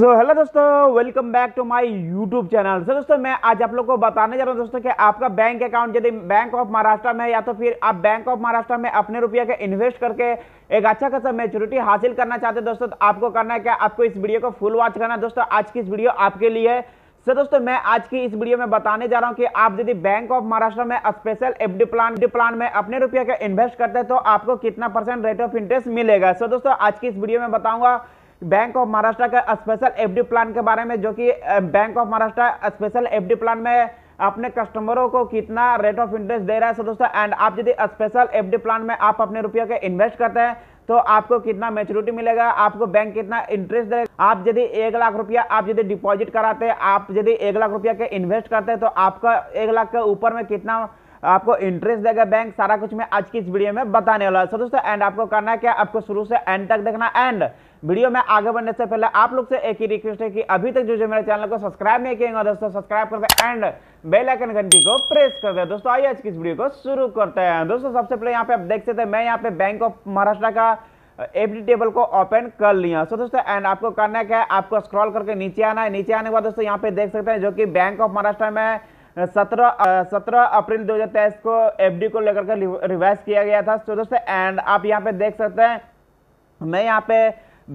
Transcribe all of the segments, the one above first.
सो hello दोस्तों welcome back to my YouTube channel so दोस्तों मैं आज आप लोग को बताने जा रहा हूँ दोस्तों कि आपका बैंक अकाउंट यदि बैंक ऑफ महाराष्ट्र में या तो फिर आप बैंक ऑफ महाराष्ट्र में अपने रुपया के इन्वेस्ट करके एक अच्छा खासा मेच्योरिटी हासिल करना चाहते हैं दोस्तों तो आपको करना है क्या आपको इस वीडियो को फुल वॉच करना है दोस्तों आज की इस वीडियो आपके लिए है सर दोस्तों मैं आज की इस वीडियो में बताने जा रहा हूं कि आप यदि बैंक ऑफ महाराष्ट्र में special FD plan D plan में अपने रुपया का इन्वेस्ट करते हैं तो आपको कितना परसेंट रेट ऑफ इंटरेस्ट मिलेगा सर दोस्तों आज की इस वीडियो में बताऊंगा बैंक ऑफ महाराष्ट्र का स्पेशल एफडी प्लान के बारे में जो कि bank of Maharashtra special FD plan में अपने कस्टमरों को कितना रेट ऑफ इंटरेस्ट दे रहा है दोस्तों एंड आप यदि स्पेशल एफडी प्लान में आप अपने रुपये के इन्वेस्ट करते हैं तो आपको कितना मेच्योरिटी मिलेगा आपको बैंक कितना इंटरेस्ट देगा आप यदि एक लाख रुपया आप यदि डिपॉजिट कराते हैं आप यदि एक लाख रुपया के इन्वेस्ट करते हैं तो आपका एक लाख के ऊपर में कितना आपको इंटरेस्ट देगा बैंक सारा कुछ मैं आज की इस वीडियो में बताने वाला है सर दोस्तों एंड आपको करना है क्या आपको शुरू से एंड तक देखना एंड वीडियो में आगे बढ़ने से पहले आप लोग से एक ही रिक्वेस्ट है कि अभी तक जो जो मेरे चैनल को सब्सक्राइब नहीं किएगा दोस्तों सब्सक्राइब कर दे एंड बेल आइकन घंटी को प्रेस कर दे दोस्तों आइए आज की इस वीडियो को शुरू करते हैं दोस्तों सबसे पहले यहाँ पे आप देख सकते हैं मैं यहाँ पे बैंक ऑफ महाराष्ट्र का एफडी टेबल को ओपन कर लिया सो दोस्तों एंड आपको करना क्या है आपको स्क्रॉल करके नीचे आना है नीचे आने के बाद दोस्तों यहाँ पे देख सकते हैं जो कि बैंक ऑफ महाराष्ट्र में सत्रह सत्रह अप्रैल 2023 को एफडी को लेकर के रिवाइज किया गया था सो दोस्तों एंड आप यहाँ पे देख सकते हैं मैं यहाँ पे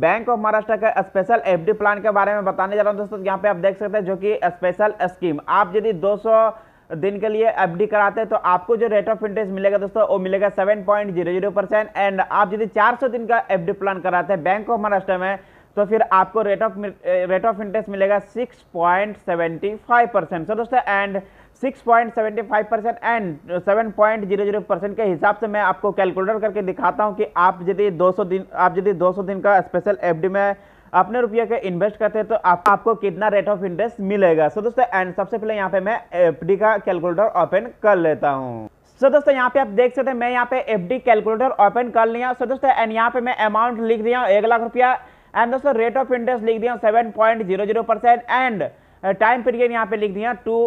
बैंक ऑफ महाराष्ट्र का स्पेशल एफडी प्लान के बारे में बताने जा रहा हूँ दोस्तों यहाँ पे आप देख सकते हैं जो कि स्पेशल स्कीम आप यदि 200 दिन के लिए एफडी कराते हैं तो आपको जो रेट ऑफ इंटरेस्ट मिलेगा दोस्तों वो मिलेगा 7.00 परसेंट एंड आप यदि 400 दिन का एफडी प्लान कराते हैं बैंक ऑफ महाराष्ट्र में तो फिर आपको rate of rate of interest मिलेगा फाइव परसेंट सो दोस्तों एंड 6.75 परसेंट एंड 7.00 परसेंट के हिसाब से मैं आपको कैलकुलेटर करके दिखाता हूं कि आप यदि 200 दिन आप यदि 200 दिन का स्पेशल एफडी में अपने रुपये के इन्वेस्ट करते हैं तो आप, आपको कितना रेट ऑफ इंटरेस्ट मिलेगा सो दोस्तों एंड सबसे पहले यहाँ पे मैं एफडी का कैलकुलेटर ओपन कर लेता हूँ सो so, दोस्तों यहाँ पे आप देख सकते हैं मैं यहाँ पे एफ कैलकुलेटर ओपन कर लिया सो so, दोस्तों एंड यहाँ पे मैं अमाउंट लिख दिया हूँ एक लाख रुपया एंड दोस्तों रेट ऑफ इंटरेस्ट लिख दिया हूँ seven point zero zero percent and time period यहाँ पे लिख दिया टू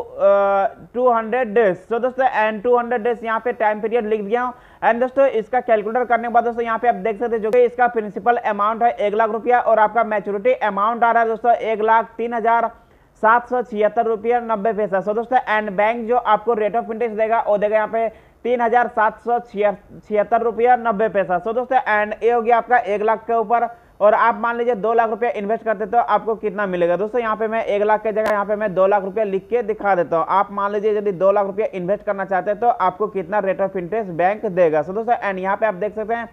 टू हंड्रेड डेज तो दोस्तों एंड टू हंड्रेड डेज यहाँ पे टाइम पीरियड लिख दिया एंड दोस्तों इसका कैलकुलेटर करने के बाद दोस्तों यहाँ पे आप देख सकते हैं जो कि इसका प्रिंसिपल अमाउंट है एक लाख रुपया और आपका मेच्योरिटी अमाउंट आ रहा है दोस्तों एक लाख तीन हज़ार सात सौ छिहत्तर रुपया नब्बे पैसा सो दोस्तों एंड बैंक जो आपको रेट ऑफ इंटरेस्ट देगा वो देगा यहाँ पे तीन हज़ार सात सौ छिहत्तर रुपया नब्बे पैसा सो दोस्तों एंड ये हो गया आपका एक लाख के ऊपर और आप मान लीजिए दो लाख रुपया इन्वेस्ट करते तो आपको कितना मिलेगा दोस्तों यहाँ पे मैं एक लाख के जगह यहाँ पे मैं दो लाख रुपया लिख के दिखा देता हूँ आप मान लीजिए यदि दो लाख रुपया इन्वेस्ट करना चाहते हैं तो आपको कितना रेट ऑफ इंटरेस्ट बैंक देगा सो दोस्तों एंड यहाँ पे आप देख सकते हैं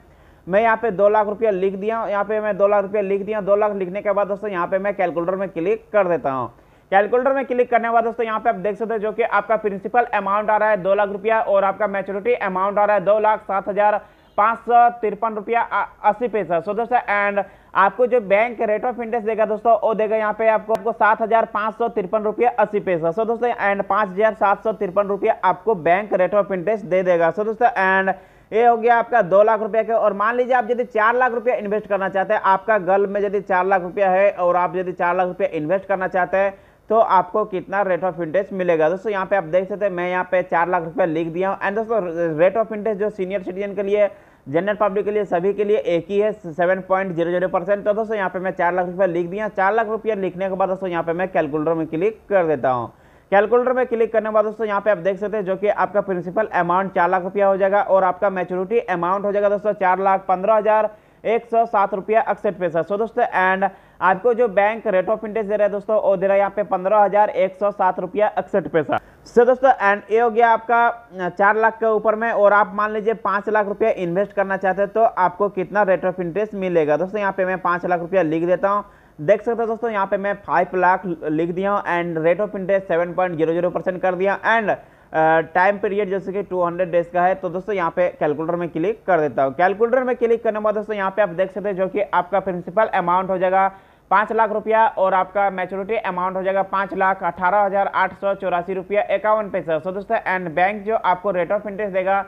मैं यहाँ पे दो लाख रुपया लिख दिया हूँ यहाँ पे मैं दो लाख रुपया लिख दिया दो लाख लिखने के बाद दोस्तों यहाँ पे मैं कैलकुलेटर में क्लिक कर देता हूँ कैलकुलेटर में क्लिक करने के बाद दोस्तों यहाँ पे आप देख सकते हो जो कि आपका प्रिंसिपल अमाउंट आ रहा है दो लाख रुपया और आपका मेचोरिटी अमाउंट आ रहा है दो लाख सात हज़ार पाँच सौ तिरपन रुपया अस्सी पैसा सो दोस्तों एंड आपको जो बैंक रेट ऑफ इंटरेस्ट देगा दोस्तों वो देगा यहाँ पे आपको आपको सात हज़ार पाँच सौ तिरपन रुपया अस्सी पैसा सो दोस्तों एंड पाँच हज़ार सात सौ तिरपन रुपया आपको बैंक रेट ऑफ इंटरेस्ट दे देगा सो दोस्तों एंड ये हो गया आपका दो लाख रुपया का और मान लीजिए आप यदि चार लाख रुपया इन्वेस्ट करना चाहते हैं आपका गर्ल में यदि चार लाख रुपया है और आप यदि चार लाख रुपया इन्वेस्ट करना चाहते हैं तो आपको कितना रेट ऑफ इंटरेस्ट मिलेगा दोस्तों यहाँ पे आप देख सकते हैं मैं यहाँ पे चार लाख रुपया लिख दिया हूँ एंड दोस्तों रेट ऑफ इंटरेस्ट जो सीनियर सिटीजन के लिए जनरल पब्लिक के लिए सभी के लिए एक ही है seven point zero zero percent तो दोस्तों यहाँ पे मैं चार लाख रुपया लिख दिया चार लाख रुपया लिखने के बाद दोस्तों यहाँ पे मैं कैलकुलेटर में क्लिक कर देता हूँ कैलकुलेटर में क्लिक करने के बाद दोस्तों यहाँ पे आप देख सकते हैं जो कि आपका प्रिंसिपल अमाउंट चार लाख रुपया हो जाएगा और आपका मेच्योरिटी अमाउंट हो जाएगा दोस्तों चार लाख पंद्रह हज़ार एक सौ सात रुपया अड़सठ पैसा सो दोस्तों एंड आपको जो बैंक रेट ऑफ इंटरेस्ट दे रहा है दोस्तों वो दे रहा है यहाँ पे पंद्रह हजार एक सौ सात रुपया इकसठ पैसा सो दोस्तों एंड ये हो गया आपका चार लाख के ऊपर में और आप मान लीजिए पाँच लाख रुपया इन्वेस्ट करना चाहते हैं तो आपको कितना रेट ऑफ इंटरेस्ट मिलेगा दोस्तों यहाँ पे मैं पाँच लाख रुपया लिख देता हूँ देख सकते हो दोस्तों यहाँ पे मैं फाइव लाख लिख दिया हूँ and rate of interest seven point zero zero percent कर दिया एंड टाइम पीरियड जैसे कि 200 डेज का है तो दोस्तों यहाँ पे कैलकुलेटर में क्लिक कर देता हूँ कैलकुलेटर में क्लिक करने के बाद दोस्तों यहाँ पे आप देख सकते हैं जो कि आपका प्रिंसिपल अमाउंट हो जाएगा पाँच लाख रुपया और आपका मैच्योरिटी अमाउंट हो जाएगा पाँच लाख अठारह हज़ार आठ सौ चौरासी रुपया इक्यावन पैसा सो दोस्तों एंड बैंक जो आपको रेट ऑफ इंटरेस्ट देगा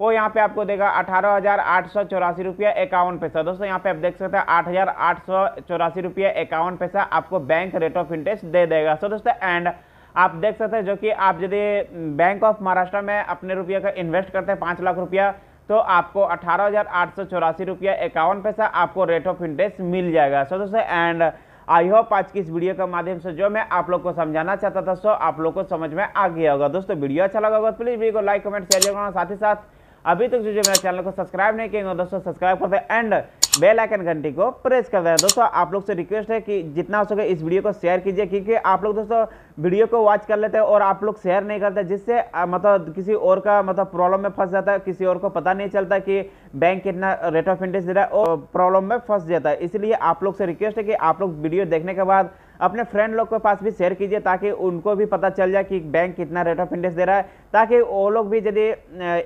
वो यहाँ पे आपको देगा अठारह हज़ार आठ सौ चौरासी रुपया इक्यावन पैसा दोस्तों यहाँ पे आप देख सकते हैं आठ हज़ार आठ सौ चौरासी रुपया इक्यावन पैसा आपको बैंक रेट ऑफ इंटरेस्ट दे देगा सो दोस्तों एंड आप देख सकते हैं जो कि आप यदि बैंक ऑफ महाराष्ट्र में अपने रुपये का इन्वेस्ट करते हैं पाँच लाख रुपया तो आपको अठारह हज़ार आठ सौ चौरासी रुपया इक्यावन पैसा आपको रेट ऑफ इंटरेस्ट मिल जाएगा सो दोस्तों एंड आई होप आज की इस वीडियो के माध्यम से जो मैं आप लोग को समझाना चाहता था सो आप लोग को समझ में आ गया होगा दोस्तों वीडियो अच्छा लगा होगा प्लीज़ वीडियो तो को लाइक कमेंट शेयर करना साथ ही साथ अभी तक जो जो मेरे चैनल को सब्सक्राइब नहीं किया दोस्तों सब्सक्राइब कर दे एंड बेल आइकन घंटी को प्रेस कर दें दोस्तों आप लोग से रिक्वेस्ट है कि जितना हो सके इस वीडियो को शेयर कीजिए क्योंकि आप लोग दोस्तों वीडियो को वॉच कर लेते हैं और आप लोग शेयर नहीं करते जिससे मतलब किसी और का मतलब प्रॉब्लम में फंस जाता है किसी और को पता नहीं चलता कि बैंक कितना रेट ऑफ इंटरेस्ट दे रहा है और प्रॉब्लम में फंस जाता है इसलिए आप लोग से रिक्वेस्ट है कि आप लोग वीडियो देखने के बाद अपने फ्रेंड लोग के पास भी शेयर कीजिए ताकि उनको भी पता चल जाए कि बैंक कितना रेट ऑफ इंटरेस्ट दे रहा है ताकि वो लोग भी यदि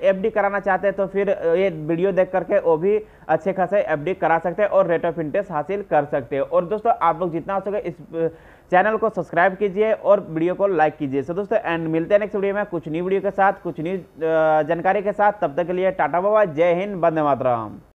एफडी कराना चाहते हैं तो फिर ये वीडियो देख करके वो भी अच्छे खासे एफडी करा सकते हैं और रेट ऑफ इंटरेस्ट हासिल कर सकते हैं और दोस्तों आप लोग जितना हो सके इस चैनल को सब्सक्राइब कीजिए और वीडियो को लाइक कीजिए सो दोस्तों एंड मिलते हैं नेक्स्ट वीडियो में कुछ नई वीडियो के साथ कुछ न्यू जानकारी के साथ तब तक के लिए टाटा बाबा जय हिंद बंदे मातराम